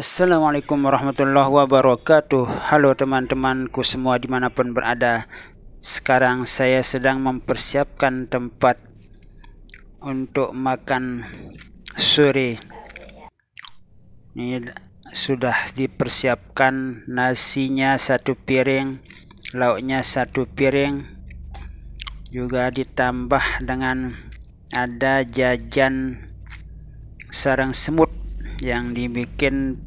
Assalamualaikum warahmatullahi wabarakatuh Halo teman-temanku semua dimanapun berada Sekarang saya sedang mempersiapkan tempat Untuk makan sore Ini sudah dipersiapkan Nasinya satu piring Lauknya satu piring Juga ditambah dengan Ada jajan sarang semut yang dibikin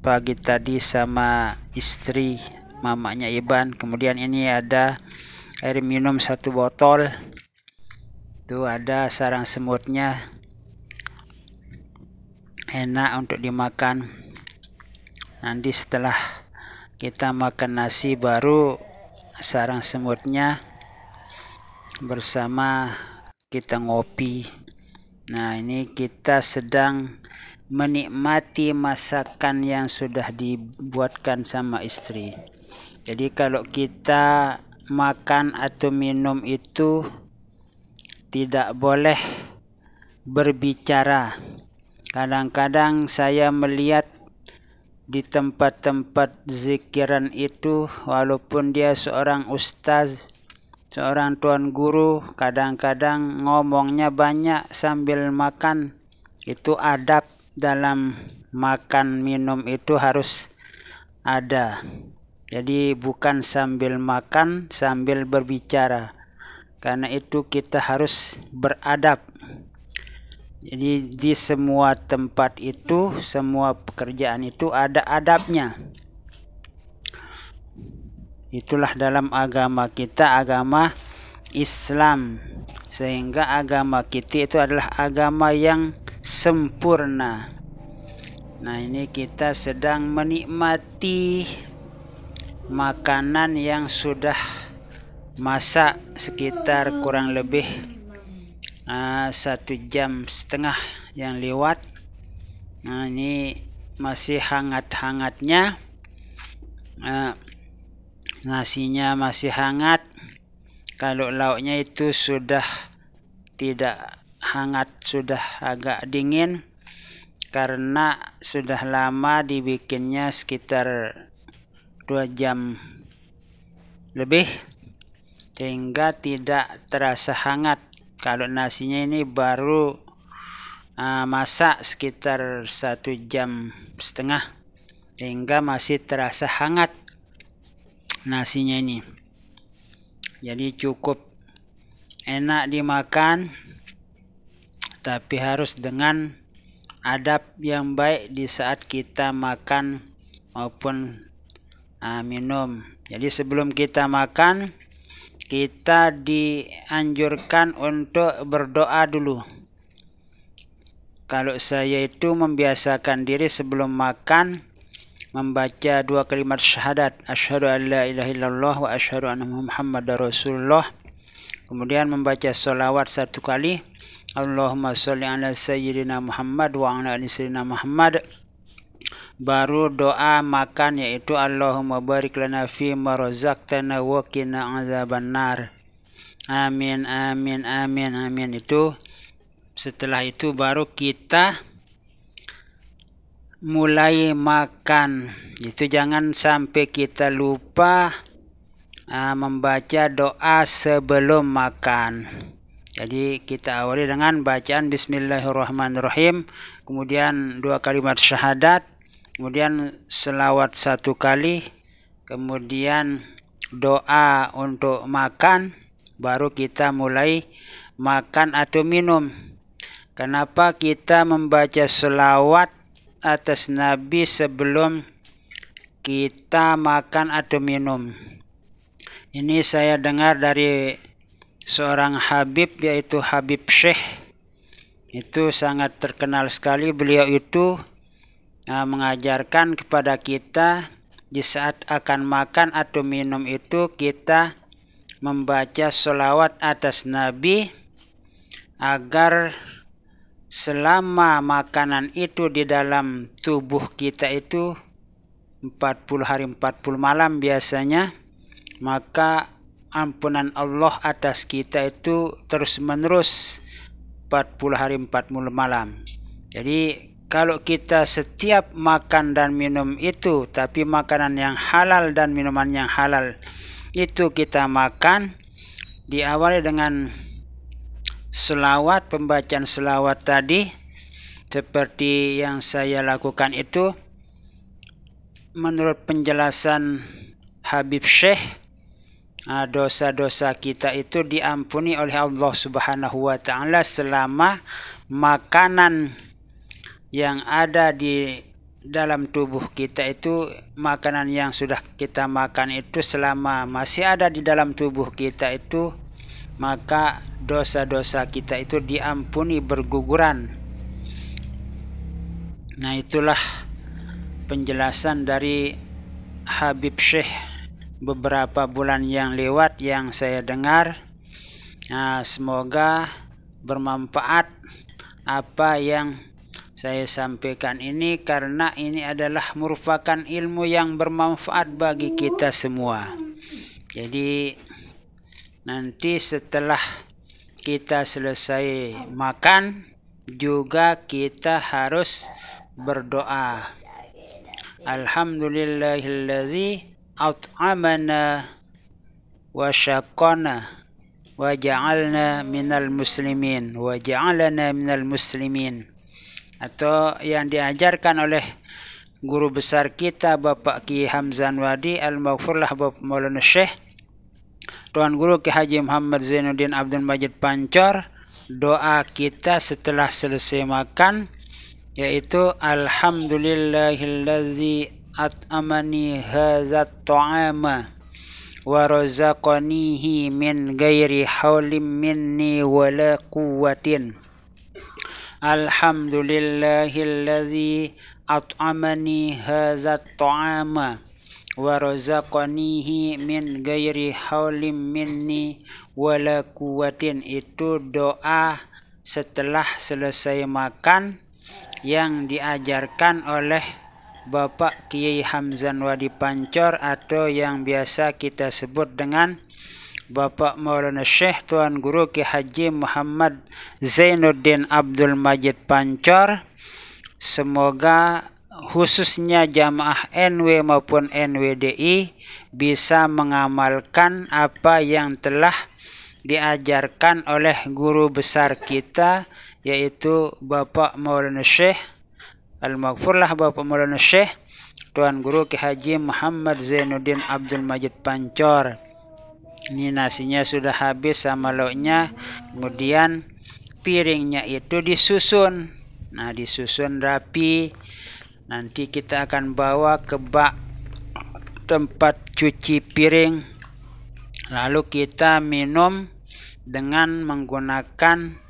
pagi tadi sama istri mamanya Iban kemudian ini ada air minum satu botol tuh ada sarang semutnya enak untuk dimakan nanti setelah kita makan nasi baru sarang semutnya bersama kita ngopi nah ini kita sedang menikmati masakan yang sudah dibuatkan sama istri. Jadi kalau kita makan atau minum itu tidak boleh berbicara. Kadang-kadang saya melihat di tempat-tempat zikiran itu walaupun dia seorang ustaz, seorang tuan guru, kadang-kadang ngomongnya banyak sambil makan. Itu adab dalam makan minum itu harus ada. Jadi bukan sambil makan sambil berbicara. Karena itu kita harus beradab. Jadi di semua tempat itu, semua pekerjaan itu ada adabnya. Itulah dalam agama kita, agama Islam. Sehingga agama kita itu adalah agama yang sempurna. Nah, ini kita sedang menikmati makanan yang sudah masak sekitar kurang lebih uh, satu jam setengah yang lewat. Nah, ini masih hangat-hangatnya. Uh, nasinya masih hangat. Kalau lauknya itu sudah tidak hangat sudah agak dingin karena sudah lama dibikinnya sekitar 2 jam lebih sehingga tidak terasa hangat kalau nasinya ini baru uh, masak sekitar satu jam setengah sehingga masih terasa hangat nasinya ini jadi cukup enak dimakan tapi harus dengan adab yang baik di saat kita makan maupun uh, minum. Jadi sebelum kita makan kita dianjurkan untuk berdoa dulu. Kalau saya itu membiasakan diri sebelum makan membaca dua kalimat syahadat asyhadu an la ilaha illallah wa asyhadu anna muhammadar rasulullah kemudian membaca solawat satu kali Allahumma sholli ala sayyidina Muhammad wa ala ali sayyidina Muhammad baru doa makan yaitu Allahumma barik lana fi razaqtana wa qina azabannar amin amin amin amin itu setelah itu baru kita mulai makan itu jangan sampai kita lupa ah, membaca doa sebelum makan jadi kita awali dengan bacaan Bismillahirrahmanirrahim, kemudian dua kalimat syahadat, kemudian selawat satu kali, kemudian doa untuk makan, baru kita mulai makan atau minum. Kenapa kita membaca selawat atas Nabi sebelum kita makan atau minum? Ini saya dengar dari seorang Habib yaitu Habib Syekh itu sangat terkenal sekali beliau itu uh, mengajarkan kepada kita di saat akan makan atau minum itu kita membaca solawat atas Nabi agar selama makanan itu di dalam tubuh kita itu 40 hari 40 malam biasanya maka ampunan Allah atas kita itu terus menerus 40 hari 40 malam. Jadi kalau kita setiap makan dan minum itu tapi makanan yang halal dan minuman yang halal itu kita makan diawali dengan selawat pembacaan selawat tadi seperti yang saya lakukan itu menurut penjelasan Habib Syekh Ah, dosa-dosa kita itu diampuni oleh Allah Subhanahu wa taala selama makanan yang ada di dalam tubuh kita itu makanan yang sudah kita makan itu selama masih ada di dalam tubuh kita itu maka dosa-dosa kita itu diampuni berguguran nah itulah penjelasan dari Habib Syekh beberapa bulan yang lewat yang saya dengar. Nah, semoga bermanfaat apa yang saya sampaikan ini karena ini adalah merupakan ilmu yang bermanfaat bagi kita semua. Jadi nanti setelah kita selesai makan juga kita harus berdoa. Alhamdulillahilladzi wa ja'alna minal muslimin, wa ja'alana minal muslimin. atau yang diajarkan oleh guru besar kita Bapak Ki Hamzan Wadi Al-Maghfurlah Bapak Maulana Syekh Tuan Guru Ki Haji Muhammad Zainuddin Abdul Majid Pancor doa kita setelah selesai makan yaitu Alhamdulillahilladzi at'amani hadzat ta'ama wa razaqanihi min ghairi haulim minni wala quwwatin alhamdulillahilladzi at'amani hadzat ta'ama wa razaqanihi min ghairi haulim minni wala quwwatin itu doa setelah selesai makan yang diajarkan oleh Bapak Kiai Hamzan Wadi Pancor atau yang biasa kita sebut dengan Bapak Maulana Syekh Tuan Guru Ki Haji Muhammad Zainuddin Abdul Majid Pancor. Semoga khususnya jamaah NW maupun NWDI bisa mengamalkan apa yang telah diajarkan oleh guru besar kita yaitu Bapak Maulana Syekh Al-Maghfurlah Bapak Maulana Syekh Tuan Guru Ki Haji Muhammad Zainuddin Abdul Majid Pancor ini nasinya sudah habis sama lauknya kemudian piringnya itu disusun nah disusun rapi nanti kita akan bawa ke bak tempat cuci piring lalu kita minum dengan menggunakan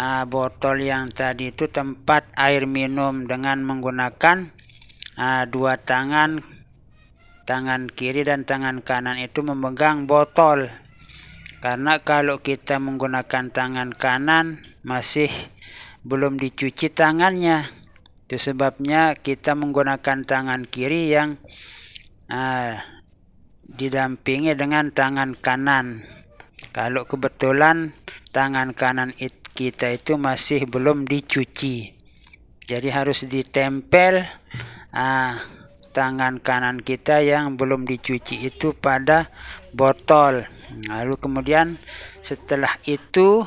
uh, botol yang tadi itu tempat air minum dengan menggunakan uh, dua tangan tangan kiri dan tangan kanan itu memegang botol karena kalau kita menggunakan tangan kanan masih belum dicuci tangannya itu sebabnya kita menggunakan tangan kiri yang uh, didampingi dengan tangan kanan kalau kebetulan tangan kanan itu kita itu masih belum dicuci jadi harus ditempel ah, tangan kanan kita yang belum dicuci itu pada botol lalu kemudian setelah itu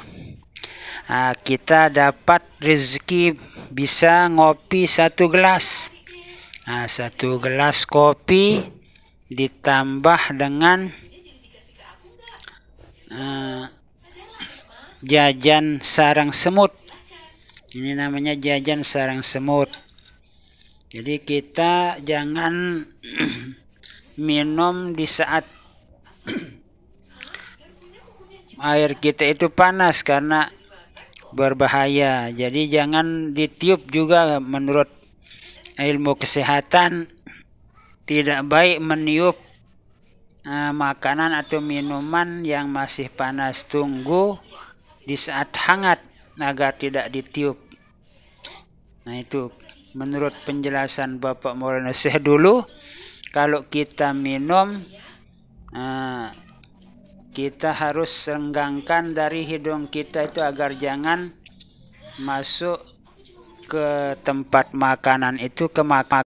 ah, kita dapat rezeki bisa ngopi satu gelas ah, satu gelas kopi ditambah dengan ah, jajan sarang semut ini namanya jajan sarang semut jadi kita jangan minum di saat air kita itu panas karena berbahaya jadi jangan ditiup juga menurut ilmu kesehatan tidak baik meniup uh, makanan atau minuman yang masih panas tunggu di saat hangat agar tidak ditiup. Nah itu menurut penjelasan Bapak Maulana Syekh dulu kalau kita minum ah, kita harus renggangkan dari hidung kita itu agar jangan masuk ke tempat makanan itu ke makan